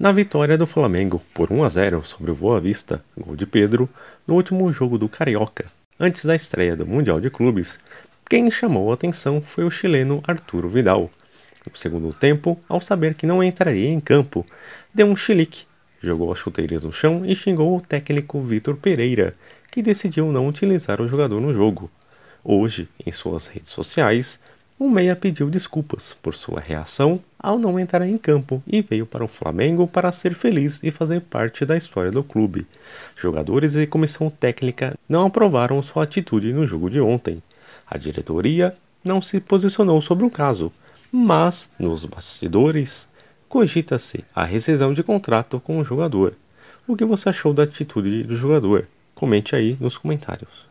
na vitória do Flamengo por 1 a 0 sobre o Boa Vista, gol de Pedro, no último jogo do Carioca, antes da estreia do Mundial de Clubes, quem chamou a atenção foi o chileno Arturo Vidal. No segundo tempo, ao saber que não entraria em campo, deu um chilique, jogou as chuteiras no chão e xingou o técnico Vitor Pereira, que decidiu não utilizar o jogador no jogo. Hoje, em suas redes sociais, o Meia pediu desculpas por sua reação ao não entrar em campo e veio para o Flamengo para ser feliz e fazer parte da história do clube. Jogadores e comissão técnica não aprovaram sua atitude no jogo de ontem. A diretoria não se posicionou sobre o caso, mas nos bastidores cogita-se a rescisão de contrato com o jogador. O que você achou da atitude do jogador? Comente aí nos comentários.